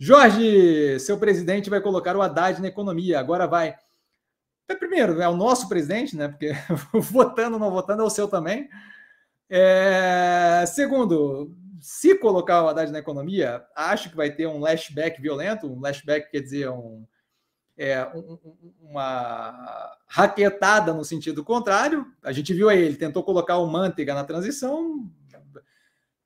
Jorge, seu presidente vai colocar o Haddad na economia, agora vai. Primeiro, é o nosso presidente, né? Porque votando ou não votando é o seu também. É... Segundo, se colocar o Haddad na economia, acho que vai ter um lashback violento. Um lashback quer dizer um, é, um, uma raquetada no sentido contrário. A gente viu aí, ele tentou colocar o Manteiga na transição,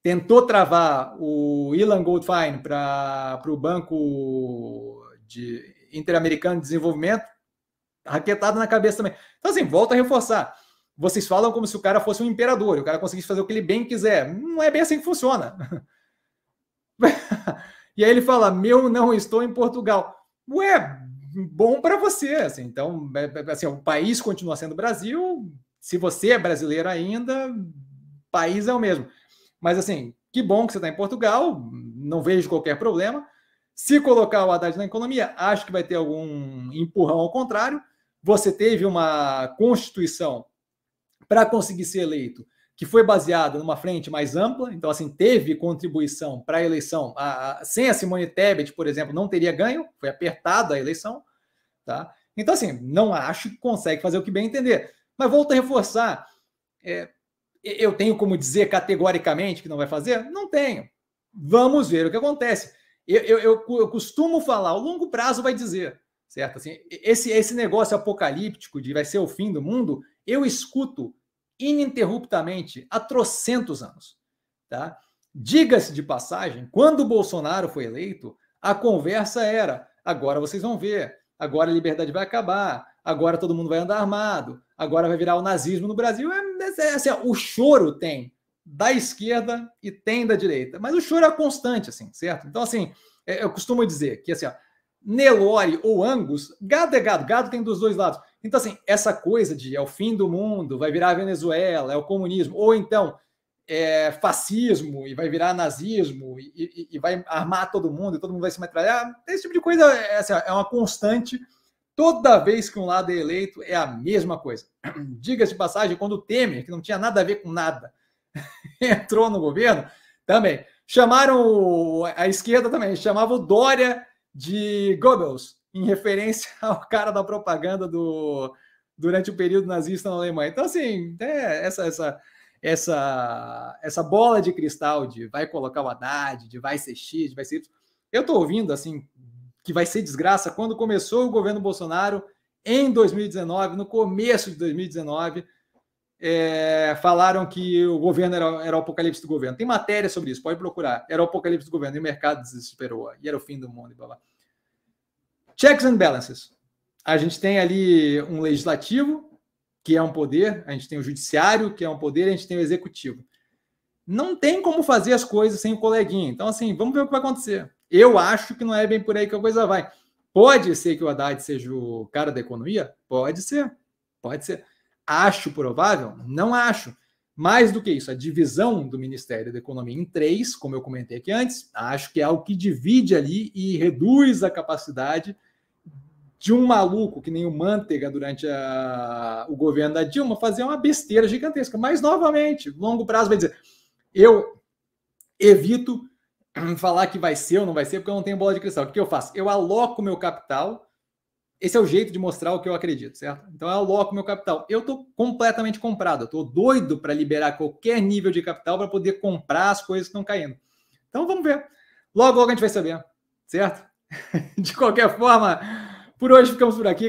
tentou travar o Ilan Goldfein para o Banco de Interamericano de Desenvolvimento, raquetado na cabeça também. Então, assim, volta a reforçar. Vocês falam como se o cara fosse um imperador, o cara conseguisse fazer o que ele bem quiser. Não é bem assim que funciona. e aí ele fala: Meu, não estou em Portugal. Ué, bom para você. Assim, então, é, é, assim, o país continua sendo Brasil. Se você é brasileiro ainda, país é o mesmo. Mas assim, que bom que você está em Portugal, não vejo qualquer problema. Se colocar o Haddad na economia, acho que vai ter algum empurrão ao contrário. Você teve uma constituição para conseguir ser eleito que foi baseada numa frente mais ampla, então assim teve contribuição para a eleição. sem a Simone Tebet, por exemplo, não teria ganho, foi apertada a eleição, tá? Então assim, não acho que consegue fazer o que bem entender. Mas volto a reforçar, é, eu tenho como dizer categoricamente que não vai fazer? Não tenho. Vamos ver o que acontece. Eu, eu, eu, eu costumo falar, o longo prazo vai dizer, certo? Assim, esse, esse negócio apocalíptico de vai ser o fim do mundo, eu escuto ininterruptamente há trocentos anos. Tá? Diga-se de passagem, quando o Bolsonaro foi eleito, a conversa era: agora vocês vão ver, agora a liberdade vai acabar, agora todo mundo vai andar armado, agora vai virar o nazismo no Brasil. É, é, é assim, ó, o choro tem da esquerda e tem da direita, mas o choro é constante, assim, certo? Então, assim, é, eu costumo dizer que, assim, ó, Nelore ou Angus, gado é gado, gado tem dos dois lados. Então, assim, essa coisa de é o fim do mundo, vai virar a Venezuela, é o comunismo, ou então é fascismo e vai virar nazismo e, e, e vai armar todo mundo e todo mundo vai se metralhar, esse tipo de coisa é, assim, ó, é uma constante Toda vez que um lado é eleito, é a mesma coisa. Diga-se de passagem, quando o Temer, que não tinha nada a ver com nada, entrou no governo, também. Chamaram a esquerda também, chamava o Dória de Goebbels, em referência ao cara da propaganda do, durante o período nazista na Alemanha. Então, assim, é, essa, essa, essa, essa bola de cristal de vai colocar o Haddad, de vai ser X, de vai ser Y. Eu estou ouvindo, assim, que vai ser desgraça, quando começou o governo Bolsonaro em 2019, no começo de 2019, é, falaram que o governo era, era o apocalipse do governo. Tem matéria sobre isso, pode procurar. Era o apocalipse do governo, e o mercado desesperou, e era o fim do mundo, e blá blá. Checks and balances. A gente tem ali um legislativo, que é um poder, a gente tem o judiciário, que é um poder, a gente tem o executivo. Não tem como fazer as coisas sem o coleguinha. Então, assim, vamos ver o que vai acontecer. Eu acho que não é bem por aí que a coisa vai. Pode ser que o Haddad seja o cara da economia? Pode ser. Pode ser. Acho provável? Não acho. Mais do que isso, a divisão do Ministério da Economia em três, como eu comentei aqui antes, acho que é algo que divide ali e reduz a capacidade de um maluco que nem o Manteiga durante a, o governo da Dilma fazer uma besteira gigantesca. Mas, novamente, longo prazo vai dizer: eu evito falar que vai ser ou não vai ser, porque eu não tenho bola de cristal. O que eu faço? Eu aloco meu capital. Esse é o jeito de mostrar o que eu acredito, certo? Então eu aloco meu capital. Eu estou completamente comprado, eu estou doido para liberar qualquer nível de capital para poder comprar as coisas que estão caindo. Então vamos ver. Logo, logo a gente vai saber, certo? De qualquer forma, por hoje ficamos por aqui.